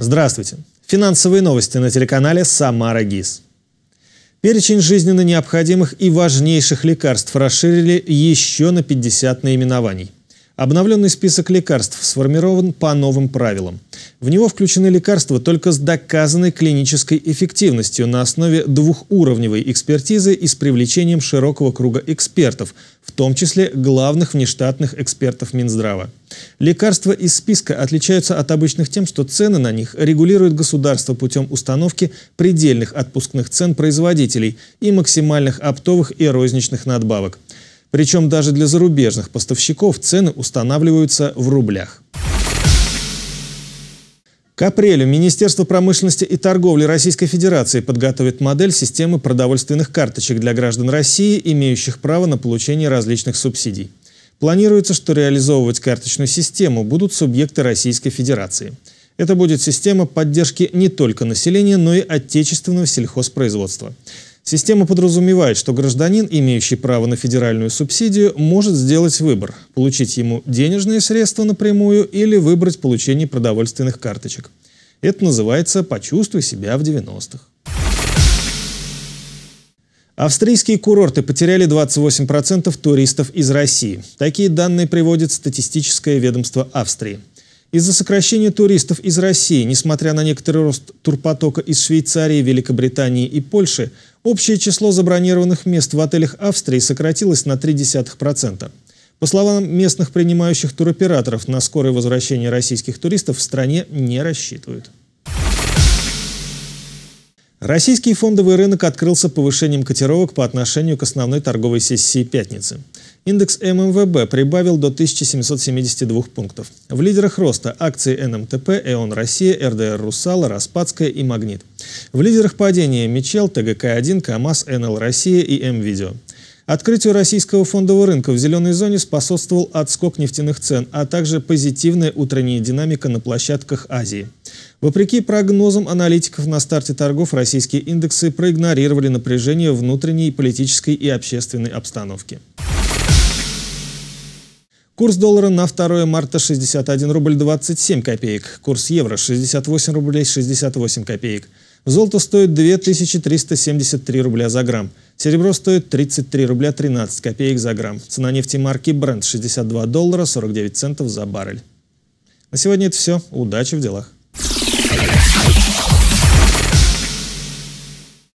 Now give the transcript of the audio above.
Здравствуйте. Финансовые новости на телеканале «Самара ГИС». Перечень жизненно необходимых и важнейших лекарств расширили еще на 50 наименований. Обновленный список лекарств сформирован по новым правилам. В него включены лекарства только с доказанной клинической эффективностью на основе двухуровневой экспертизы и с привлечением широкого круга экспертов, в том числе главных внештатных экспертов Минздрава. Лекарства из списка отличаются от обычных тем, что цены на них регулирует государство путем установки предельных отпускных цен производителей и максимальных оптовых и розничных надбавок. Причем даже для зарубежных поставщиков цены устанавливаются в рублях. К апрелю Министерство промышленности и торговли Российской Федерации подготовит модель системы продовольственных карточек для граждан России, имеющих право на получение различных субсидий. Планируется, что реализовывать карточную систему будут субъекты Российской Федерации. Это будет система поддержки не только населения, но и отечественного сельхозпроизводства. Система подразумевает, что гражданин, имеющий право на федеральную субсидию, может сделать выбор – получить ему денежные средства напрямую или выбрать получение продовольственных карточек. Это называется «почувствуй себя в 90-х». Австрийские курорты потеряли 28% туристов из России. Такие данные приводит статистическое ведомство Австрии. Из-за сокращения туристов из России, несмотря на некоторый рост турпотока из Швейцарии, Великобритании и Польши, общее число забронированных мест в отелях Австрии сократилось на 0,3%. По словам местных принимающих туроператоров, на скорое возвращение российских туристов в стране не рассчитывают. Российский фондовый рынок открылся повышением котировок по отношению к основной торговой сессии пятницы. Индекс ММВБ прибавил до 1772 пунктов. В лидерах роста акции НМТП, ЭОН Россия, РДР Русала, Распадская и Магнит. В лидерах падения Мичел, ТГК-1, КАМАЗ, НЛ Россия и МВидео. Открытию российского фондового рынка в зеленой зоне способствовал отскок нефтяных цен, а также позитивная утренняя динамика на площадках Азии. Вопреки прогнозам аналитиков на старте торгов, российские индексы проигнорировали напряжение внутренней политической и общественной обстановки. Курс доллара на 2 марта 61 рубль 27 копеек. Курс евро 68 рублей 68 копеек. Золото стоит 2373 рубля за грамм. Серебро стоит 33 рубля 13 копеек за грамм. Цена нефти марки Brent 62 доллара 49 центов за баррель. На сегодня это все. Удачи в делах.